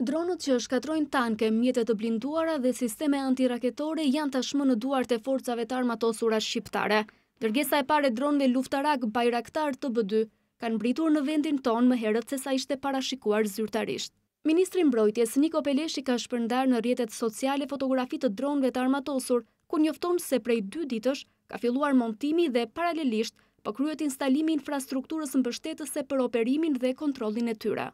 Dronët që katrojnë tanke, mjetet të blinduara dhe sisteme antiraketore janë tashmë në duar të forcave të armatosura shqiptare. Dërgesa e pare dronëve luftarak bajraktar të bëdy kanë britur në vendin tonë më herët se sa ishte parashikuar zyrtarisht. Ministrin Brojtjes, Niko Peleshi ka shpërndar në rjetet sociale fotografi të dronëve të armatosur, ku njofton se prej dy ditësh ka filluar montimi dhe paralelisht për po kryet instalimi infrastrukturës në për operimin dhe kontrolin e tyra.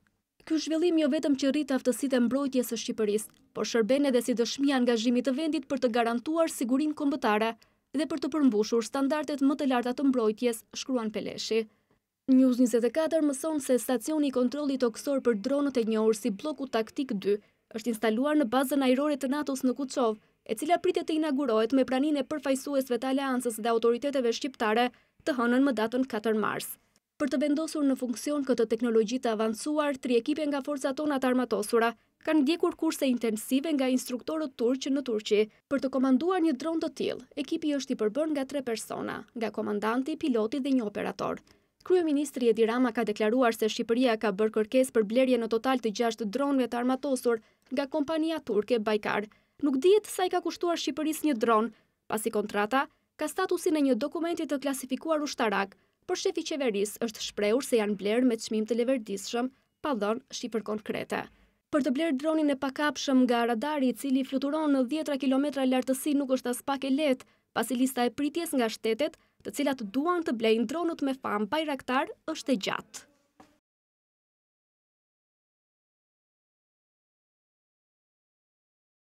Ky zhvillim jo vetëm që rrit aftësitë e mbrojtjes së Shqipërisë, por shërben edhe si dëshmi angazhimit të vendit për të garantuar sigurinë kombëtare dhe për të përmbushur standardet më të larta të mbrojtjes, shkruan Peleshi. News 24 mëson se stacioni i kontrollit oksor për dronët e njohur si Bloku Taktik 2 është instaluar në bazën ajrore të NATO-s në Kucov, e cila pritet të inaugurohet me praninë e përfaqësuesve të aleancës dhe autoriteteve shqiptare të hënën më datën 4 mars për të vendosur në funksion këtë teknologjit të avancuar, tri ekipe nga forca tona të armatosura kanë ndjekur kurse intensive nga instruktorët turqë në Turqi për të komanduar një dronë të tjilë. Ekipi është i përbërn nga tre persona, nga komandanti, piloti dhe një operator. Kryeministri Ministri Edi Rama ka deklaruar se Shqipëria ka bërë kërkes për blerje në total të gjashtë dronëve të armatosur nga kompania turke Bajkar. Nuk djetë sa i ka kushtuar Shqipëris një dronë, pasi kontrata ka statusin e një dokumentit të klasifikuar ushtarak, por shefi qeveris është shprehur se janë blerë me qmim të leverdishëm, pa dhonë shifër konkrete. Për të blerë dronin e pakapshëm nga radari i cili fluturon në djetra kilometra lartësi nuk është as pak e letë, pasi lista e pritjes nga shtetet të cilat duan të blejnë dronut me famë bajraktar është e gjatë.